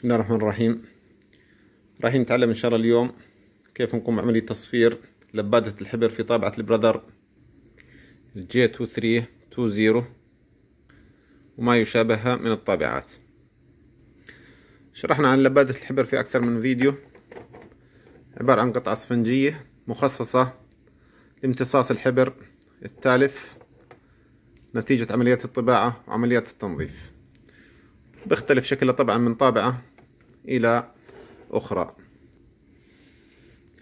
بسم الله الرحمن الرحيم راح نتعلم ان شاء الله اليوم كيف نقوم بعملية تصفير لبادة الحبر في طابعة البرادر الجي 2320 وما يشابهها من الطابعات شرحنا عن لبادة الحبر في اكثر من فيديو عبارة عن قطعة اسفنجية مخصصة لامتصاص الحبر التالف نتيجة عمليات الطباعة وعمليات التنظيف بيختلف شكلها طبعا من طابعة إلى أخرى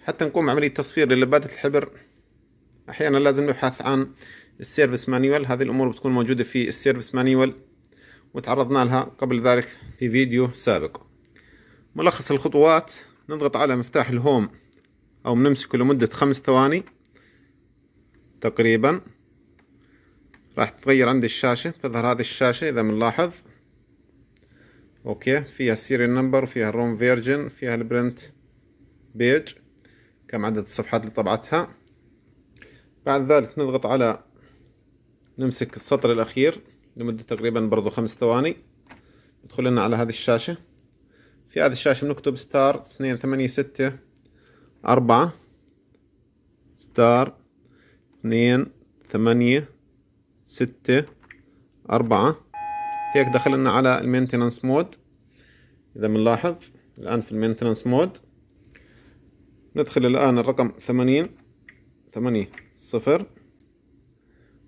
حتى نقوم عملية تصفير للبادة الحبر أحيانا لازم نبحث عن السيرفس مانيوال هذه الأمور بتكون موجودة في السيرفس مانيوال وتعرضنا لها قبل ذلك في فيديو سابق ملخص الخطوات نضغط على مفتاح الهوم أو بنمسكه لمدة خمس ثواني تقريبا راح تتغير عندي الشاشة تظهر هذه الشاشة إذا بنلاحظ اوكي فيها السيريال نمبر فيها الروم فيرجن فيها البرنت بيج كم عدد الصفحات اللي طبعتها بعد ذلك نضغط على نمسك السطر الأخير لمدة تقريبا برضو خمس ثواني ندخل لنا على هذه الشاشة في هذه الشاشة بنكتب ستار اثنين ثمانية ستة أربعة ستار اثنين ثمانية ستة أربعة هيك دخلنا على المينتنانس مود إذا بنلاحظ الآن في المينتنس مود ندخل الآن الرقم ثمانين ثمانية صفر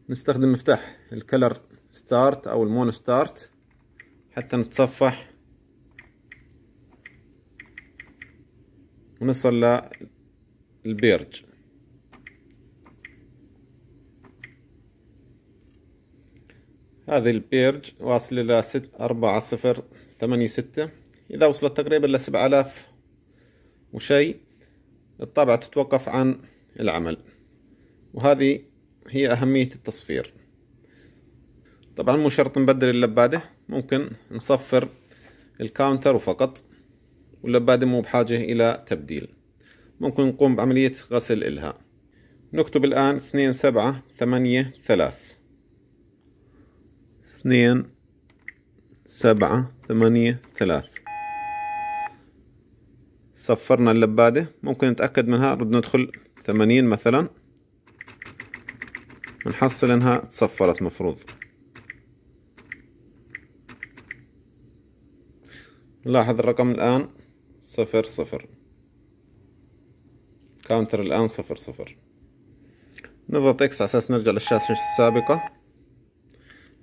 نستخدم مفتاح الكلر ستارت أو المونو ستارت حتى نتصفح ونصل للبيرج هذه البيرج واصلة إلى ست أربعة صفر ثمانية ستة إذا وصلت تقريبا سبع آلاف وشيء الطابعة تتوقف عن العمل وهذه هي أهمية التصفير طبعا مو شرط نبدل اللبادة ممكن نصفر الكاونتر وفقط واللبادة مو بحاجة إلى تبديل ممكن نقوم بعملية غسل إلها نكتب الآن اثنين سبعة ثمانية ثلاث اثنين سبعة ثمانية ثلاث صفرنا اللبادة ممكن نتأكد منها رد ندخل ثمانين مثلا بنحصل انها تصفرت مفروض نلاحظ الرقم الآن صفر صفر كاونتر الآن صفر صفر نضغط اكس على اساس نرجع للشاشة السابقة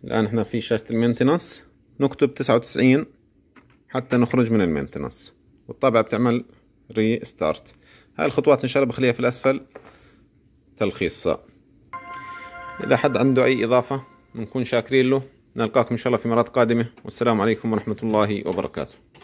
الآن احنا في شاشة المينتنس نكتب تسعة وتسعين حتى نخرج من المينتنس والطابعة بتعمل ريستارت هاي الخطوات ان شاء الله بخليها في الاسفل تلخيصها اذا حد عنده اي اضافه بنكون شاكرين له نلقاكم ان شاء الله في مرات قادمه والسلام عليكم ورحمه الله وبركاته